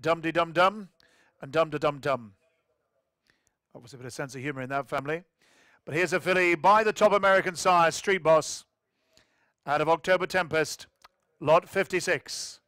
Dum de Dum Dum and Dum de Dum Dum. Obviously, a bit of sense of humour in that family. But here's a filly by the top American sire, Street Boss, out of October Tempest, lot 56.